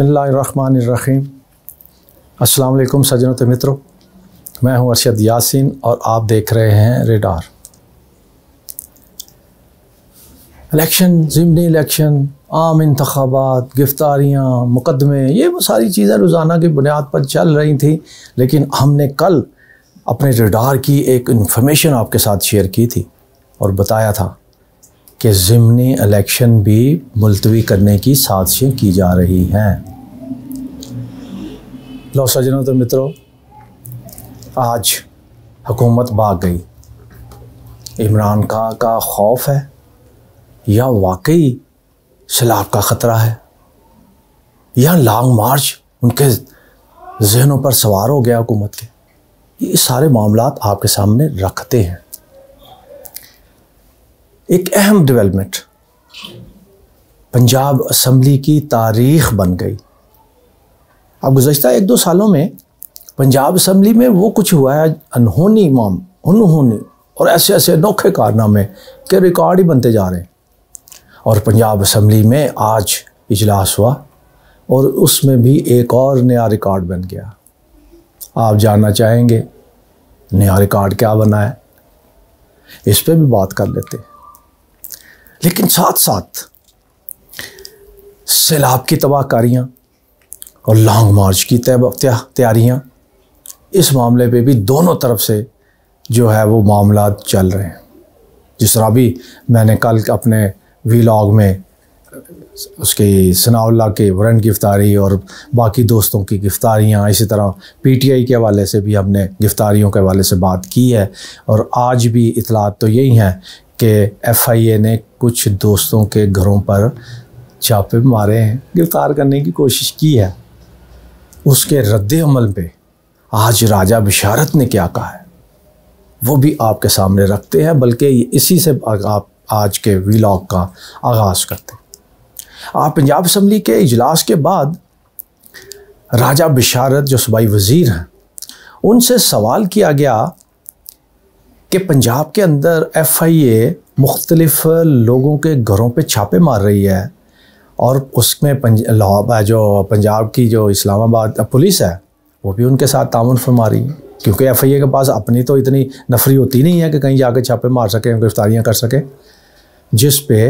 बसमीम अस्सलाम सजनों तो मित्रों मैं हूं अरशद यासिन और आप देख रहे हैं रेडार इलेक्शन ज़िमनी इलेक्शन आम इंतबात गिरफ्तारियाँ मुकदमे ये वो सारी चीज़ें रोज़ाना की बुनियाद पर चल रही थी लेकिन हमने कल अपने रेडार की एक इन्फॉर्मेशन आपके साथ शेयर की थी और बताया था कि ज़िमनी इलेक्शन भी मुलतवी करने की साजिशें की जा रही हैं लो सजनों तो मित्रों आज हुकूमत भाग गई इमरान खां का खौफ है या वाकई सैलाब का ख़तरा है या लॉन्ग मार्च उनके जहनों पर सवार हो गया हुकूमत के ये सारे मामला आपके सामने रखते हैं एक अहम डेवलपमेंट पंजाब असम्बली की तारीख बन गई अब गुज्त एक दो सालों में पंजाब असम्बली में वो कुछ हुआ है अनहोनी इमाम अनहोनी और ऐसे ऐसे अनोखे कारनामे के रिकॉर्ड ही बनते जा रहे हैं और पंजाब असम्बली में आज इजलास हुआ और उसमें भी एक और नया रिकॉर्ड बन गया आप जानना चाहेंगे नया रिकॉर्ड क्या बना है इस पर भी बात कर लेते हैं लेकिन साथ साथ सैलाब की तबाहकारियाँ और लॉन्ग मार्च की तैयारियाँ इस मामले पे भी दोनों तरफ से जो है वो मामला चल रहे हैं जिस तरह भी मैंने कल अपने वीलॉग में उसकी सनाउल्ला के वरन गिरफ्तारी और बाकी दोस्तों की गिरफ्तारियाँ इसी तरह पीटीआई के हवाले से भी हमने गिरफ्तारियों के हवाले से बात की है और आज भी इतलात तो यही हैं कि एफआईए ने कुछ दोस्तों के घरों पर छापे मारे हैं गिरफ्तार करने की कोशिश की है उसके रद्द अमल पे आज राजा बिशारत ने क्या कहा है वो भी आपके सामने रखते हैं बल्कि इसी से आप आज के व्लॉग का आगाज़ करते हैं आप पंजाब असम्बली के इजलास के बाद राजा बिशारत जो सूबाई वज़ीर हैं उनसे सवाल किया गया कि पंजाब के अंदर एफ आई ए मुख्तलिफ लोगों के घरों पर छापे मार रही है और उसमें पंज जो पंजाब की जो इस्लामाबाद पुलिस है वो भी उनके साथ तामन फरमा रही है क्योंकि एफ आई ए के पास अपनी तो इतनी नफरी होती नहीं है कि कहीं जाके छापे मार सकें गिरफ्तारियाँ कर सकें जिस पे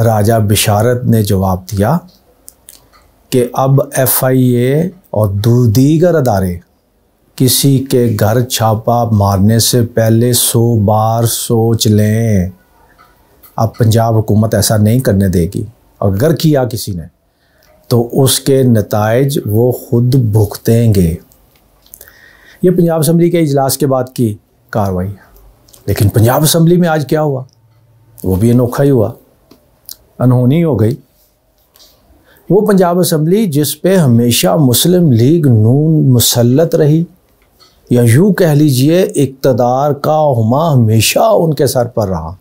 राजा बिशारत ने जवाब दिया कि अब एफ आई ए और दीगर अदारे किसी के घर छापा मारने से पहले सो बार सोच लें अब पंजाब हुकूमत ऐसा नहीं करने देगी अगर किया किसी ने तो उसके नतज वो खुद भुगतेंगे ये पंजाब असम्बली के इजलास के बाद की कार्रवाई है लेकिन पंजाब असम्बली में आज क्या हुआ वो भी अनोखा ही हुआ अनहोनी हो गई वो पंजाब असम्बली जिस पे हमेशा मुस्लिम लीग नून मुसलत रही या यूँ कह लीजिए इकतदार का हमा हमेशा उनके सर पर रहा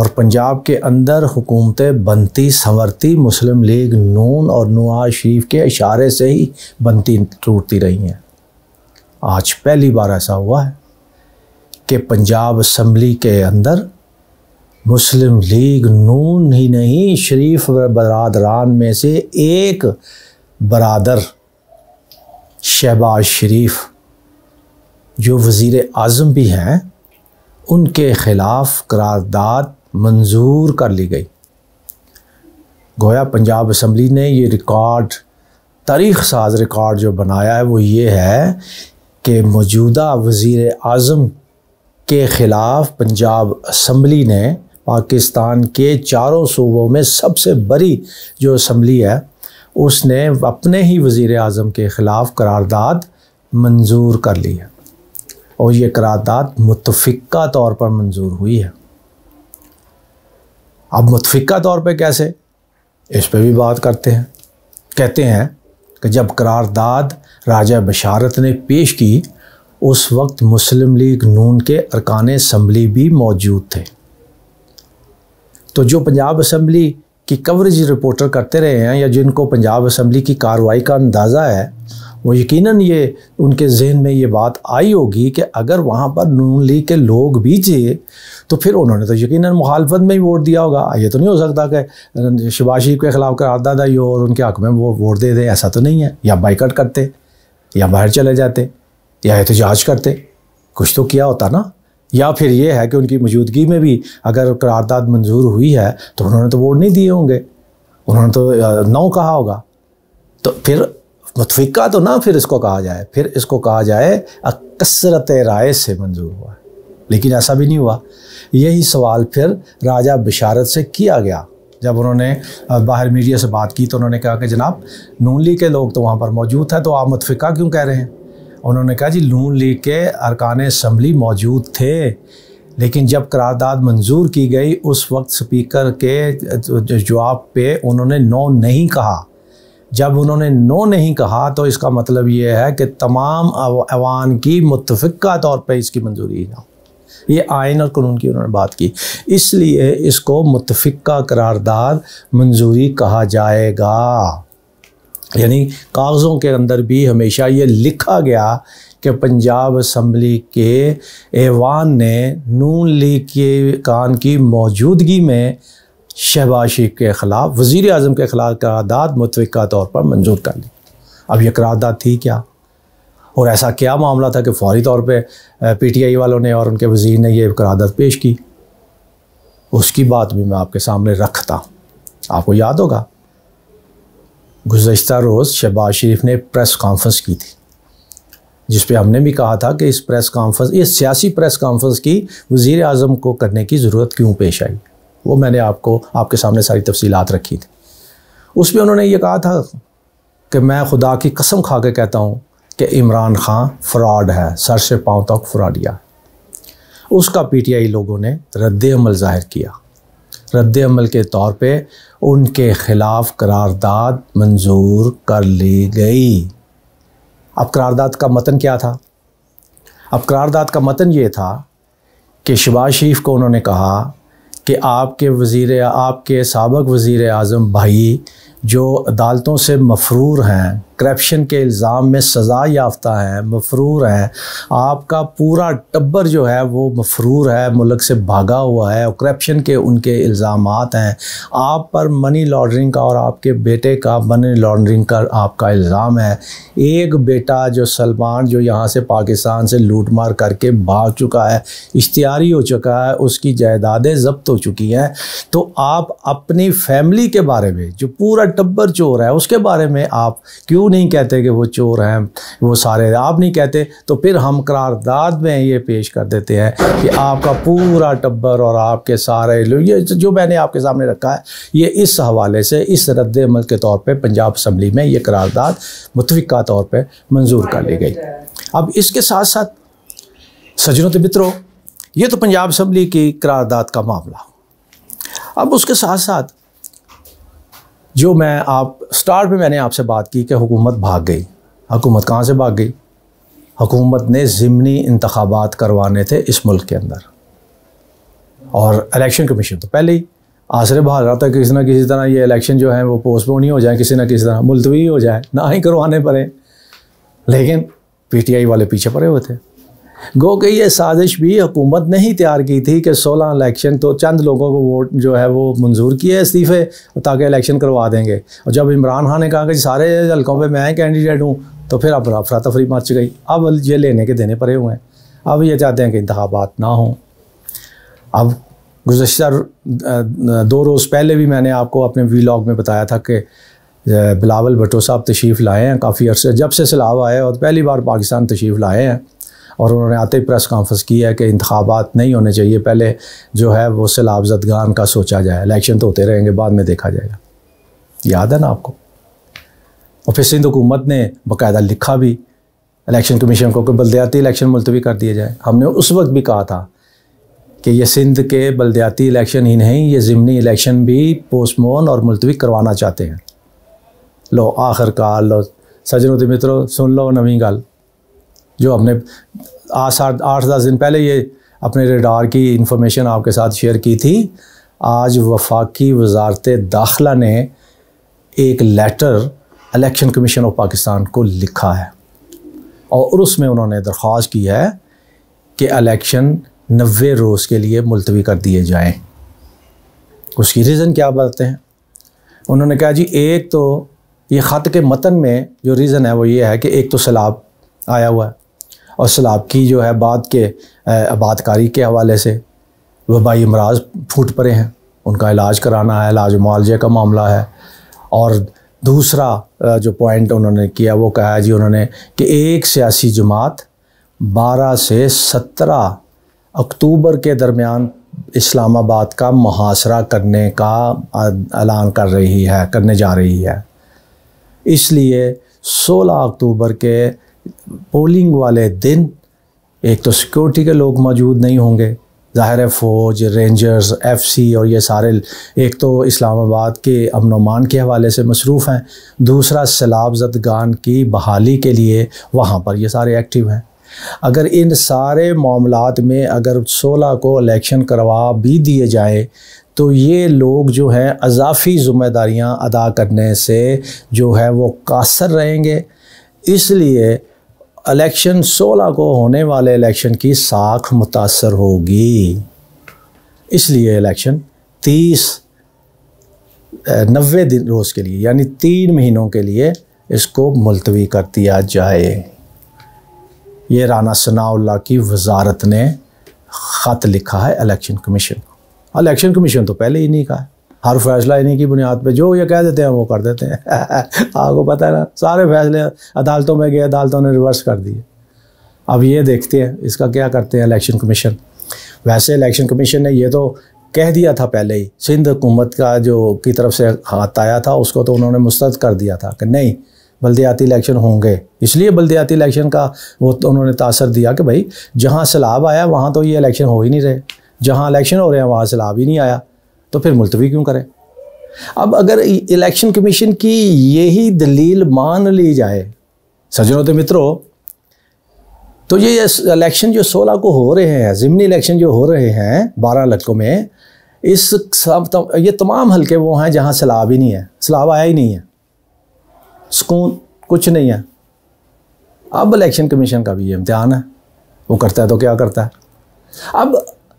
और पंजाब के अंदर हुकूमतें बनती संवरती मुस्लिम लीग नून और नवाज शरीफ के इशारे से ही बनती टूटती रही हैं आज पहली बार ऐसा हुआ है कि पंजाब असम्बली के अंदर मुस्लिम लीग नून ही नहीं शरीफ बरदरान में से एक बरदर शहबाज शरीफ जो वज़ी अजम भी हैं उनके ख़िलाफ़ करारदाद मंजूर कर ली गई गोया पंजाब असम्बली ने ये रिकॉर्ड तारीख साज रिकॉर्ड जो बनाया है वो ये है कि मौजूदा वज़ी अजम के ख़िलाफ़ पंजाब असम्बली ने पाकिस्तान के चारों सूबों में सबसे बड़ी जो असम्बली है उसने अपने ही वज़ी अजम के ख़िलाफ़ करारदाद मंजूर कर ली है और ये करारदाद मुतफ़ा तौर पर मंजूर हुई है अब मुतफ़ा तौर पर कैसे इस पर भी बात करते हैं कहते हैं कि जब करारदाद राजा बशारत ने पेश की उस वक्त मुस्लिम लीग नून के अरकान इसम्बली भी मौजूद थे तो जो पंजाब असम्बली की कवरेज रिपोर्टर करते रहे हैं या जिनको पंजाब असम्बली की कार्रवाई का अंदाज़ा है वो यकीनन ये उनके जहन में ये बात आई होगी कि अगर वहाँ पर नून लीग के लोग भी जिए तो फिर उन्होंने तो यकीनन मुखालफत में ही वोट दिया होगा ये तो नहीं हो सकता कि शबाज के ख़िलाफ़ करारदादा आई हो और उनके हक में वो वोट दे दें ऐसा तो नहीं है या बाइकट करते या बाहर चले जाते या एहतजाज करते कुछ तो किया होता ना या फिर ये है कि उनकी मौजूदगी में भी अगर करारदाद मंजूर हुई है तो उन्होंने तो वोट नहीं दिए होंगे उन्होंने तो नौ कहा होगा तो फिर मुतफिका तो ना फिर इसको कहा जाए फिर इसको कहा जाए कसरत राय से मंजूर हुआ लेकिन ऐसा भी नहीं हुआ यही सवाल फिर राजा बिशारत से किया गया जब उन्होंने बाहर मीडिया से बात की तो उन्होंने कहा कि जनाब नून लीग के लोग तो वहाँ पर मौजूद हैं तो आप मतफिका क्यों कह रहे हैं उन्होंने कहा जी नून लीग के अरकान इसम्बली मौजूद थे लेकिन जब करारदाद मंजूर की गई उस वक्त स्पीकर के जवाब पे उन्होंने नो नहीं कहा जब उन्होंने नो नहीं कहा तो इसका मतलब ये है कि तमाम अवान की मुतफ़ा तौर पर इसकी मंजूरी ना ये आयन और कानून की उन्होंने बात की इसलिए इसको मुतफ़ा करारदाद मंजूरी कहा जाएगा यानी कागज़ों के अंदर भी हमेशा ये लिखा गया कि पंजाब असम्बली के ऐवान ने नून लीग के कान की मौजूदगी में शहबाज शरीफ के ख़िलाफ़ वज़ी अजम के ख़िलाफ़ करारदाद मुतव तौर पर मंजूर कर ली अब यह करारदाद थी क्या और ऐसा क्या मामला था कि फौरी तौर पर पी टी आई वालों ने और उनके वज़ी ने यह करारदाद पेश की उसकी बात भी मैं आपके सामने रखता हूँ आपको याद होगा गुज्त रोज़ शहबाज शरीफ ने प्रेस कॉन्फ्रेंस की थी जिस पर हमने भी कहा था कि इस प्रेस कॉन्फ्रेंस इस सियासी प्रेस कॉन्फ्रेंस की वज़ी अजम को करने की ज़रूरत क्यों पेश आई वो मैंने आपको आपके सामने सारी तफसीलत रखी थी उसमें उन्होंने ये कहा था कि मैं खुदा की कसम खा के कहता हूँ कि इमरान खान फ्रॉड है सर से पाँव तक तो फ्रॉडिया उसका पीटीआई लोगों ने रद्दमल ज़ाहिर किया रद्दमल के तौर पे उनके ख़िलाफ़ करारदाद मंजूर कर ली गई अब करारदाद का मतन क्या था अब करारदाद का मतन ये था कि शबाज शरीफ को उन्होंने कहा कि आपके वज़ी आपके सबक वज़ी अजम भाई जो अदालतों से मफरूर हैं करप्शन के इल्ज़ाम में सज़ा याफ्ता हैं मफरूर हैं आपका पूरा टब्बर जो है वो मफरूर है मुल्क से भागा हुआ है और करप्शन के उनके इल्ज़ाम हैं आप पर मनी लॉन्ड्रिंग का और आपके बेटे का मनी लॉन्ड्रिंग का आपका इल्ज़ाम है एक बेटा जो सलमान जो यहाँ से पाकिस्तान से लूट मार करके भाग चुका है इश्तियारी हो चुका है उसकी जायदादें जब्त हो चुकी हैं तो आप अपनी फैमिली के बारे में जो पूरा टब्बर चोर है उसके बारे में आप क्यों क्यों नहीं कहते कि वो चोर हैं वो सारे आप नहीं कहते तो फिर हम करारदाद में ये पेश कर देते हैं कि आपका पूरा टब्बर और आपके सारे ये जो मैंने आपके सामने रखा है ये इस हवाले से इस रद्द के तौर पर पंजाब असम्बली में ये करारदाद मुतफ़ा तौर पर मंजूर कर ली गई अब इसके साथ साथ सजनों मित्रों ये तो पंजाब असम्बली की करारदाद का मामला अब उसके साथ साथ जो मैं आप स्टार्ट में मैंने आपसे बात की कि हुकूमत भाग गई हुकूमत कहाँ से भाग गई हुकूमत ने ज़िमनी इंतबात करवाने थे इस मुल्क के अंदर और इलेक्शन कमीशन तो पहले ही आसरे बहाल रहा था कि किसी ना किसी तरह ये इलेक्शन जो है वो पोस्टपोन ही हो जाए किसी ना किसी तरह मुलतवी हो जाए ना ही करवाने पड़े लेकिन पीटीआई वाले पीछे पड़े हुए थे ગો કે યે સાજિશ ભી હકુમત નહીં તૈયાર કી થી કે 16 ઇલેક્શન તો ચંદ લોગો કો વોટ જો હે વો મંજૂર કિયા ઇસ્તીફે તાકે ઇલેક્શન કરવા દેંગે ઓર જબ ઇમરાન ખાને કહા કે સારે હલકાઓ પે મેં કેન્ડિડેટ હું તો ફિર અફરાફરા તફરી મર્ચ ગઈ અબ યે લેને કે દેને પરે હુએ હે અબ યે ચાહતે હે કે ઇંતિહાબાત ના હો અબ ગુઝિશતર દોર ઉસ પહેલે ભી મેને આપકો અપને વ્લોગ મે બતાયા થા કે બિલાવલ ભટ્ટો સાબ તશ્રીફ લાયે હે કાફી અરસે જબ સે સલાવ આયા ઓર પહેલી બાર પાકિસ્તાન તશ્રીફ લાયે હે और उन्होंने आते ही प्रेस कॉन्फ्रेंस की है कि इंतबात नहीं होने चाहिए पहले जो है वो सैलाब जदगान का सोचा जाए इलेक्शन तो होते रहेंगे बाद में देखा जाएगा याद है ना आपको और फिर सिंध हुकूमत ने बाकायदा लिखा भी इलेक्शन कमीशन को कि बलदयाती इलेक्शन मुलतवी कर दिए जाए हमने उस वक्त भी कहा था कि ये सिंध के बलदयाती इलेक्शन ही नहीं ये ज़िमनी इलेक्शन भी पोस्टमोन और मुलतवी करवाना चाहते हैं लो आखिरकार लो सजनों मित्रों सुन लो नवी गल जो हमने आठ सात आठ दस दिन पहले ये अपने रेडार की इंफॉर्मेशन आपके साथ शेयर की थी आज वफाकी वजारत दाखिला ने एक letter election commission of Pakistan को लिखा है और उसमें उन्होंने दरख्वास्त की है कि इलेक्शन नबे रोज़ के लिए मुलतवी कर दिए जाएँ उसकी रीज़न क्या बताते हैं उन्होंने कहा जी एक तो ये ख़त के मतन में जो रीज़न है वो ये है कि एक तो सैलाब आया हुआ है और सैलाब की जो है बाद के आबादकारी के हवाले से वबाई अमराज फूट पड़े हैं उनका इलाज कराना है इलाज मुआवजे का मामला है और दूसरा जो पॉइंट उन्होंने किया वो कहा जी उन्होंने कि एक सियासी जमात 12 से 17 अक्टूबर के दरमियान इस्लामाबाद का मुहासरा करने का ऐलान कर रही है करने जा रही है इसलिए 16 अक्टूबर के पोलिंग वाले दिन एक तो सिक्योरिटी के लोग मौजूद नहीं होंगे ज़ाहिर है फ़ौज रेंजर्स एफसी और ये सारे एक तो इस्लामाबाद के अमनोमान के हवाले से मसरूफ़ हैं दूसरा सैलाब जदगान की बहाली के लिए वहाँ पर ये सारे एक्टिव हैं अगर इन सारे मामलों में अगर 16 को इलेक्शन करवा भी दिए जाए तो ये लोग जो हैं अजाफी ज़िम्मेदारियाँ अदा करने से जो है वो कासर रहेंगे इसलिए इलेक्शन 16 को होने वाले इलेक्शन की साख मुतासर होगी इसलिए इलेक्शन 30 नबे दिन रोज़ के लिए यानी तीन महीनों के लिए इसको मुलतवी कर दिया जाए ये राना सनाउल्ला की वजारत ने ख़त लिखा है इलेक्शन कमीशन को इलेक्शन कमीशन तो पहले ही नहीं कहा है हर फैसला इन्हीं की बुनियाद पे जो ये कह देते हैं वो कर देते हैं आपको पता है ना सारे फैसले अदालतों में गए अदालतों ने रिवर्स कर दिए अब ये देखते हैं इसका क्या करते हैं इलेक्शन कमीशन वैसे इलेक्शन कमीशन ने ये तो कह दिया था पहले ही सिंध हुकूमत का जो की तरफ से हाथ आया था उसको तो उन्होंने मुस्तरद कर दिया था कि नहीं बल्दियाती इलेक्शन होंगे इसलिए बल्दियाती इलेक्शन का वो तो उन्होंने तासर दिया कि भाई जहाँ सैलाब आया वहाँ तो ये इलेक्शन हो ही नहीं रहे जहाँ इलेक्शन हो रहे हैं वहाँ सैलाब ही नहीं आया तो फिर मुलतवी क्यों करें अब अगर इलेक्शन कमीशन की यही दलील मान ली जाए सज्जनों तो मित्रों तो ये इलेक्शन जो सोलह को हो रहे हैं ज़मनी इलेक्शन जो हो रहे हैं बारह लखों में इस ये तमाम हलके वो हैं जहाँ सैलाब ही नहीं है सैलाब आया ही नहीं है सुकून कुछ नहीं है अब इलेक्शन कमीशन का भी ये इम्तहान है वो करता है तो क्या करता है अब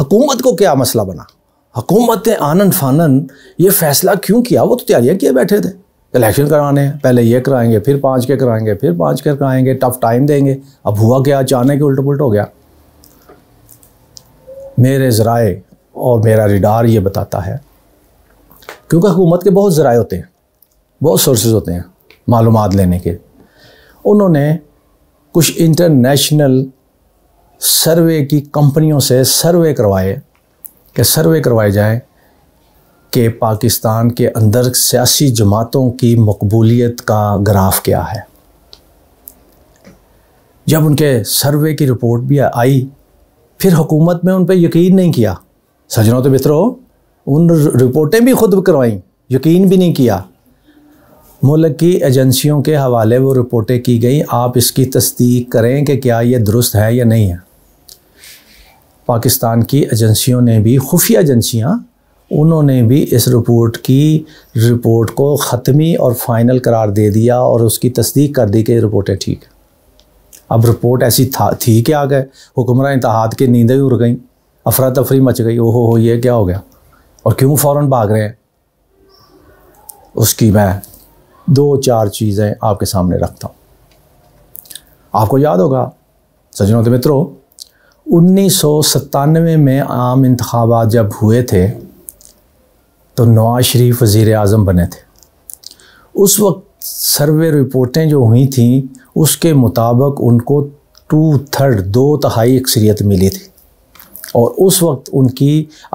हुकूमत को क्या मसला बना हुकूमत आनन फानन ये फैसला क्यों किया वो तो तैयारियाँ किए बैठे थे इलेक्शन कराने हैं पहले ये कराएंगे फिर पाँच के कराएंगे फिर पाँच के कराएंगे टफ टाइम देंगे अब हुआ क्या अचानक उल्ट पुलट हो गया मेरे ज़राए और मेरा रिडार ये बताता है क्योंकि हुकूमत के बहुत ज़राए होते हैं बहुत सोर्सेज होते हैं मालूम लेने के उन्होंने कुछ इंटरनेशनल सर्वे की कंपनियों से सर्वे करवाए कि सर्वे करवाए जाए कि पाकिस्तान के अंदर सियासी जमातों की मकबूलियत का ग्राफ क्या है जब उनके सर्वे की रिपोर्ट भी आई फिर हुकूमत में उन पर यकीन नहीं किया सजनों तो मित्रों उन रिपोर्टें भी खुद करवाईं यकीन भी नहीं किया मुल्क की एजेंसियों के हवाले वो रिपोर्टें की गई आप इसकी तस्दीक करें कि क्या ये दुरुस्त है या नहीं है पाकिस्तान की एजेंसियों ने भी खुफिया एजेंसियाँ उन्होंने भी इस रिपोर्ट की रिपोर्ट को ख़त्मी और फाइनल करार दे दिया और उसकी तस्दीक कर दी कि रिपोर्टें ठीक अब रिपोर्ट ऐसी था थी क्या गए हुक्मरान इतहाद के नींदें उड़ गई अफरा तफरी मच गई ओहो हो ये क्या हो गया और क्यों फ़ौरन भाग रहे हैं उसकी मैं दो चार चीज़ें आपके सामने रखता हूँ आपको याद होगा सजनों मित्रों उन्नीस में आम इंतबात जब हुए थे तो नवाज शरीफ वज़ी अजम बने थे उस वक्त सर्वे रिपोर्टें जो हुई थी उसके मुताबिक उनको टू थर्ड दो तहाई अक्सरियत मिली थी और उस वक्त उनकी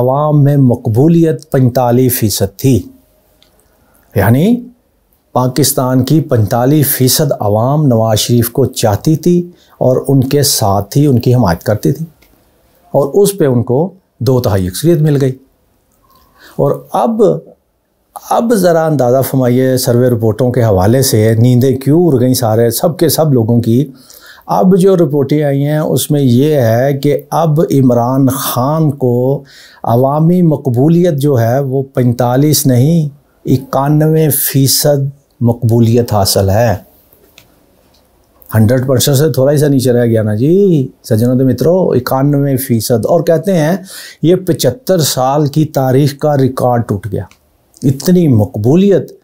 आवाम में मकबूलीत पैंतालीस फ़ीसद थी यानी पाकिस्तान की पैंतालीस फ़ीसद आवाम नवाज शरीफ को चाहती थी और उनके साथ ही उनकी हमायत करती थी और उस पर उनको दो तहाई अक्सरीत मिल गई और अब अब ज़रा अंदाज़ा फरमाइए सर्वे रिपोर्टों के हवाले से नींदें क्यों उड़ गई सारे सब के सब लोगों की अब जो रिपोर्टें आई हैं उसमें यह है कि अब इमरान ख़ान को अवामी मकबूलीत जो है वो पैंतालीस नहीं इक्यानवे फ़ीसद मकबूलियत हासिल है हंड्रेड परसेंट से थोड़ा ही सा नीचे रह गया ना जी सज्जनों तो मित्रों इक्यानवे फ़ीसद और कहते हैं ये पचहत्तर साल की तारीख का रिकॉर्ड टूट गया इतनी मकबूलियत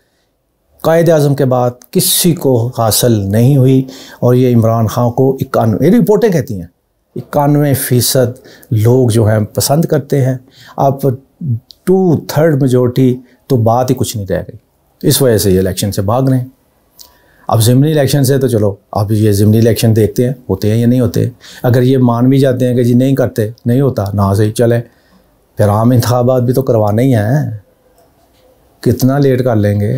कायद अजम के बाद किसी को हासिल नहीं हुई और ये इमरान खान को इक्यानवे रिपोर्टें कहती हैं इक्यानवे फ़ीसद लोग जो हैं पसंद करते हैं अब टू थर्ड मेजोरिटी तो बात ही कुछ नहीं रह गई तो इस वजह से ये इलेक्शन से भाग रहे हैं अब ज़िमनी इलेक्शन से तो चलो अब ये ज़िमनी इलेक्शन देखते हैं होते हैं या नहीं होते अगर ये मान भी जाते हैं कि जी नहीं करते नहीं होता ना सही चले फिर आम इंतबात भी तो करवाना ही है कितना लेट कर लेंगे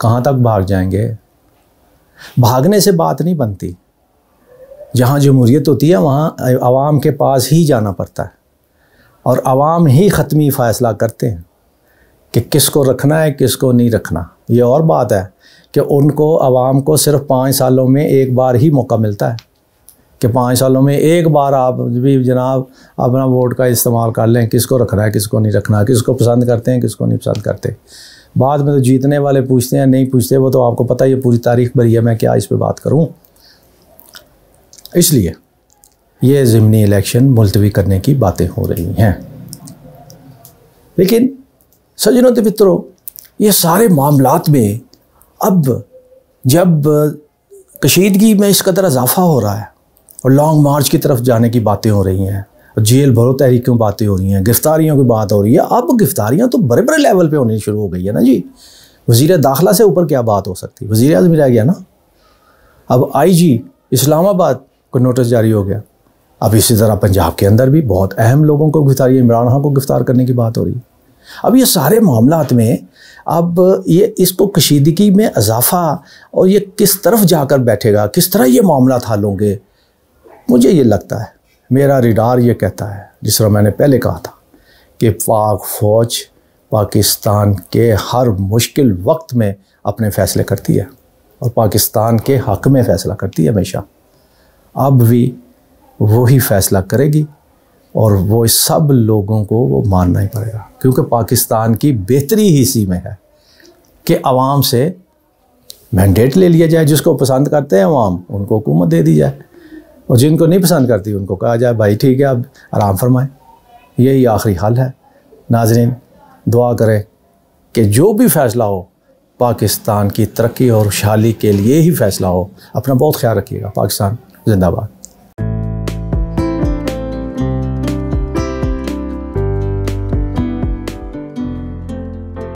कहाँ तक भाग जाएंगे भागने से बात नहीं बनती जहाँ जमहूरीत होती है वहाँ आवाम के पास ही जाना पड़ता है और आवाम ही ख़त्मी फ़ैसला करते हैं कि किसको रखना है किसको नहीं रखना ये और बात है कि उनको आवाम को सिर्फ पाँच सालों में एक बार ही मौका मिलता है कि पाँच सालों में एक बार आप भी जनाब अपना वोट का इस्तेमाल कर लें किसको रखना है किसको नहीं रखना किसको पसंद करते हैं किसको नहीं पसंद करते बाद में तो जीतने वाले पूछते हैं नहीं पूछते वो तो आपको पता ही पूरी तारीख भरी है मैं क्या इस पर बात करूँ इसलिए ये ज़मनी इलेक्शन मुलतवी करने की बातें हो रही हैं लेकिन सजनों के मित्रों ये सारे मामला में अब जब कशीदगी में इस कदर इजाफा हो रहा है और लॉन्ग मार्च की तरफ जाने की बातें हो रही हैं और जेल भरो तहरीकों बातें हो रही हैं गिरफ्तारियों की बात हो रही है अब गिरफ्तारियाँ तो बड़े बड़े लेवल पर होनी शुरू हो गई है ना जी वज़ी दाखिला से ऊपर क्या बात हो सकती है वजीर अजम रह गया ना अब आई जी इस्लामाबाद को नोटिस जारी हो गया अब इसी तरह पंजाब के अंदर भी बहुत अहम लोगों को गिरफ्तारी इमरान खान को गिरफ्तार करने की बात हो रही है अब ये सारे मामला में अब ये इसको कशीदगी में अजाफा और ये किस तरफ जाकर बैठेगा किस तरह ये मामला हल होंगे मुझे ये लगता है मेरा रिडार ये कहता है जिस तरह मैंने पहले कहा था कि पाक फ़ौज पाकिस्तान के हर मुश्किल वक्त में अपने फ़ैसले करती है और पाकिस्तान के हक में फ़ैसला करती है हमेशा अब भी वही फ़ैसला करेगी और वो सब लोगों को वो मानना ही पड़ेगा क्योंकि पाकिस्तान की बेहतरी ही इसी में है कि आवाम से मैंडेट ले लिया जाए जिसको पसंद करते हैं आवाम उनको हुकूमत दे दी जाए और जिनको नहीं पसंद करती उनको कहा जाए भाई ठीक है आप आराम फरमाएं यही आखिरी हल है नाजरीन दुआ करें कि जो भी फैसला हो पाकिस्तान की तरक्की और खुशहाली के लिए ही फैसला हो अपना बहुत ख्याल रखिएगा पाकिस्तान जिंदाबाद